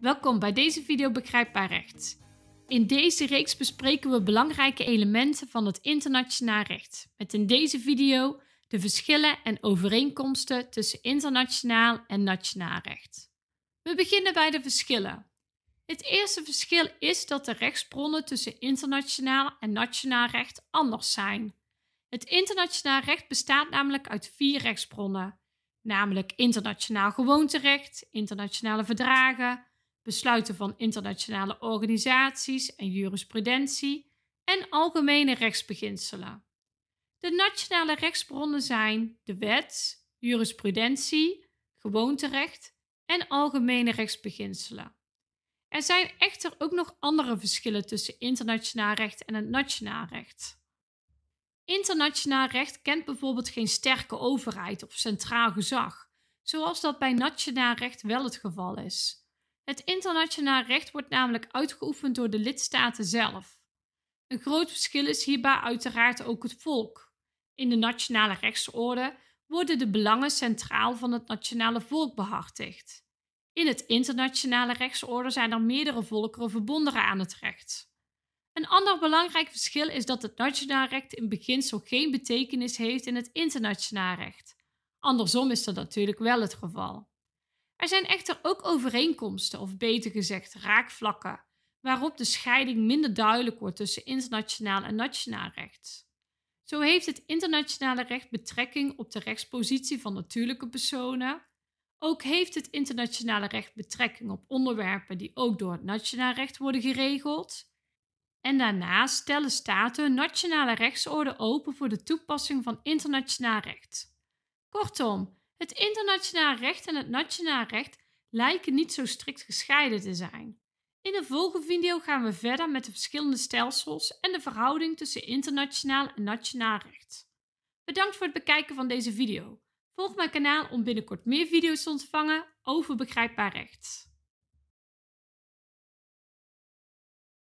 Welkom bij deze video Begrijpbaar Recht. In deze reeks bespreken we belangrijke elementen van het internationaal recht, met in deze video de verschillen en overeenkomsten tussen internationaal en nationaal recht. We beginnen bij de verschillen. Het eerste verschil is dat de rechtsbronnen tussen internationaal en nationaal recht anders zijn. Het internationaal recht bestaat namelijk uit vier rechtsbronnen, namelijk internationaal gewoonterecht, internationale verdragen, besluiten van internationale organisaties en jurisprudentie en algemene rechtsbeginselen. De nationale rechtsbronnen zijn de wet, jurisprudentie, gewoonterecht en algemene rechtsbeginselen. Er zijn echter ook nog andere verschillen tussen internationaal recht en het nationaal recht. Internationaal recht kent bijvoorbeeld geen sterke overheid of centraal gezag, zoals dat bij nationaal recht wel het geval is. Het internationaal recht wordt namelijk uitgeoefend door de lidstaten zelf. Een groot verschil is hierbij uiteraard ook het volk. In de nationale rechtsorde worden de belangen centraal van het nationale volk behartigd. In het internationale rechtsorde zijn er meerdere volkeren verbonden aan het recht. Een ander belangrijk verschil is dat het nationaal recht in beginsel geen betekenis heeft in het internationaal recht. Andersom is dat natuurlijk wel het geval. Er zijn echter ook overeenkomsten, of beter gezegd raakvlakken, waarop de scheiding minder duidelijk wordt tussen internationaal en nationaal recht. Zo heeft het internationale recht betrekking op de rechtspositie van natuurlijke personen. Ook heeft het internationale recht betrekking op onderwerpen die ook door het nationaal recht worden geregeld. En daarnaast stellen staten nationale rechtsorde open voor de toepassing van internationaal recht. Kortom, het internationaal recht en het nationaal recht lijken niet zo strikt gescheiden te zijn. In de volgende video gaan we verder met de verschillende stelsels en de verhouding tussen internationaal en nationaal recht. Bedankt voor het bekijken van deze video. Volg mijn kanaal om binnenkort meer video's te ontvangen over begrijpbaar recht.